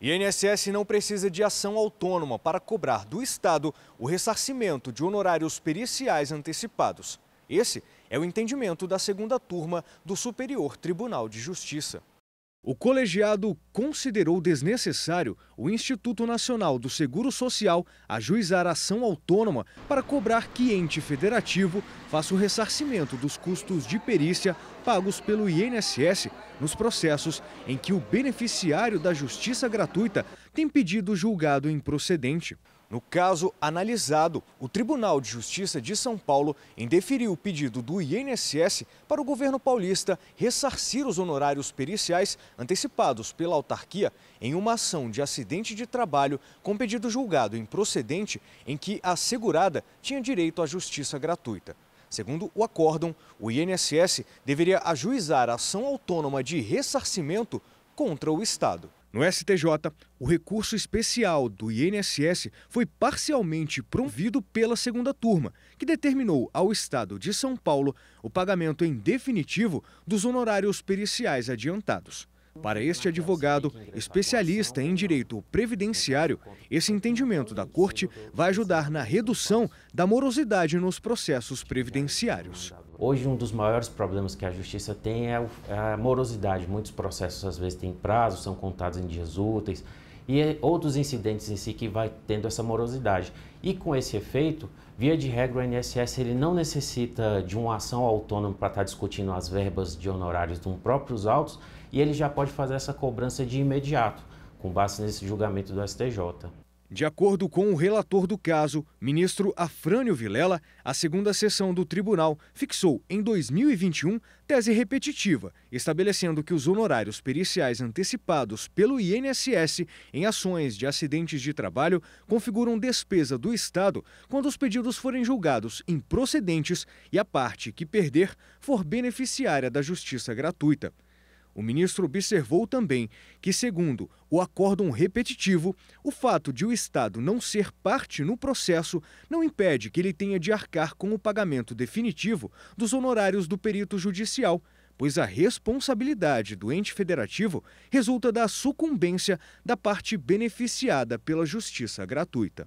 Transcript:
INSS não precisa de ação autônoma para cobrar do Estado o ressarcimento de honorários periciais antecipados. Esse é o entendimento da segunda turma do Superior Tribunal de Justiça. O colegiado considerou desnecessário o Instituto Nacional do Seguro Social ajuizar ação autônoma para cobrar que ente federativo faça o ressarcimento dos custos de perícia pagos pelo INSS nos processos em que o beneficiário da justiça gratuita tem pedido julgado improcedente. No caso analisado, o Tribunal de Justiça de São Paulo indeferiu o pedido do INSS para o governo paulista ressarcir os honorários periciais antecipados pela autarquia em uma ação de acidente de trabalho com pedido julgado improcedente em que a segurada tinha direito à justiça gratuita. Segundo o acórdão, o INSS deveria ajuizar ação autônoma de ressarcimento contra o Estado. No STJ, o recurso especial do INSS foi parcialmente promovido pela segunda turma, que determinou ao Estado de São Paulo o pagamento em definitivo dos honorários periciais adiantados. Para este advogado, especialista em direito previdenciário, esse entendimento da Corte vai ajudar na redução da morosidade nos processos previdenciários. Hoje, um dos maiores problemas que a justiça tem é, é a morosidade. Muitos processos, às vezes, têm prazo, são contados em dias úteis e é outros incidentes em si que vai tendo essa morosidade. E com esse efeito, via de regra o INSS ele não necessita de uma ação autônoma para estar tá discutindo as verbas de honorários dos próprios autos e ele já pode fazer essa cobrança de imediato, com base nesse julgamento do STJ. De acordo com o relator do caso, ministro Afrânio Vilela, a segunda sessão do tribunal fixou em 2021 tese repetitiva, estabelecendo que os honorários periciais antecipados pelo INSS em ações de acidentes de trabalho configuram despesa do Estado quando os pedidos forem julgados improcedentes e a parte que perder for beneficiária da justiça gratuita. O ministro observou também que, segundo o acórdão repetitivo, o fato de o Estado não ser parte no processo não impede que ele tenha de arcar com o pagamento definitivo dos honorários do perito judicial, pois a responsabilidade do ente federativo resulta da sucumbência da parte beneficiada pela justiça gratuita.